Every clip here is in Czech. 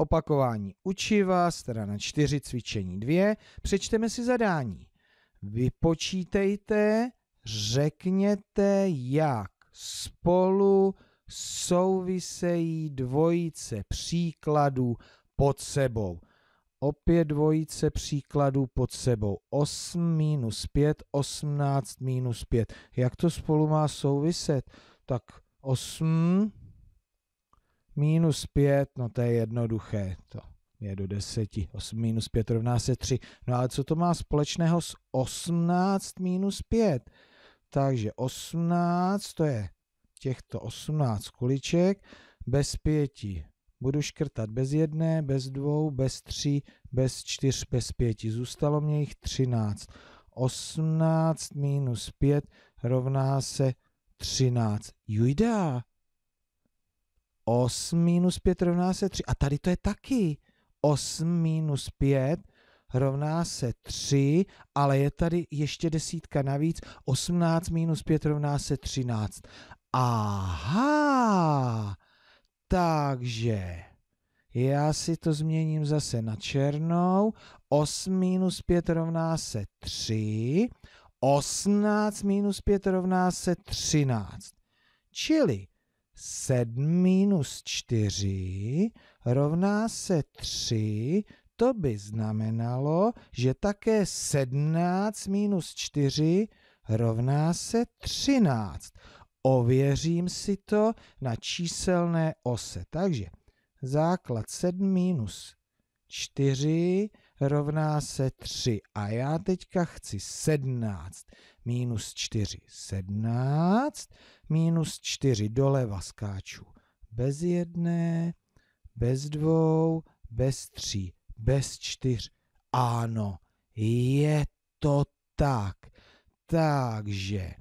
Opakování učiva, strana 4, cvičení 2. Přečteme si zadání. Vypočítejte, řekněte, jak spolu souvisejí dvojice příkladů pod sebou. Opět dvojice příkladů pod sebou. 8 minus 5, 18 minus 5. Jak to spolu má souviset? Tak 8 Minus 5, no to je jednoduché, to je do 10. 8 minus 5 rovná se 3. No ale co to má společného s 18 minus 5? Takže 18, to je těchto 18 kuliček, bez 5 budu škrtat bez jedné, bez dvou, bez tří, bez čtyř, bez pěti. Zůstalo mě jich 13. 18 minus 5 rovná se 13. Jujda, 8 minus 5 rovná se 3. A tady to je taky. 8 minus 5 rovná se 3, ale je tady ještě desítka navíc. 18 minus 5 rovná se 13. Aha, takže já si to změním zase na černou. 8 minus 5 rovná se 3. 18 minus 5 rovná se 13. Čili 7 minus 4 rovná se 3, to by znamenalo, že také 17 minus 4 rovná se 13. Ověřím si to na číselné ose. Takže základ 7 minus 4 rovná se 3. A já teďka chci 17 minus 4, 17, minus 4 doleva skáču bez jedné, bez dvou, bez tří, bez čtyř. Ano, je to tak. Takže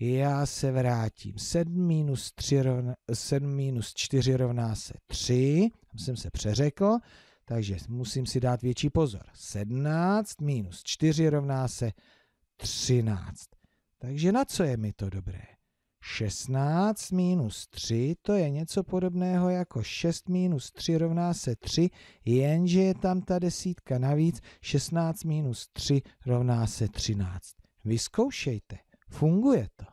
já se vrátím. 7 minus, 3 rovna, 7 minus 4 rovná se 3. Tam jsem se přeřekl. Takže musím si dát větší pozor. 17 minus 4 rovná se 13. Takže na co je mi to dobré? 16 minus 3 to je něco podobného jako 6 minus 3 rovná se 3, jenže je tam ta desítka navíc. 16 minus 3 rovná se 13. Vyzkoušejte, funguje to.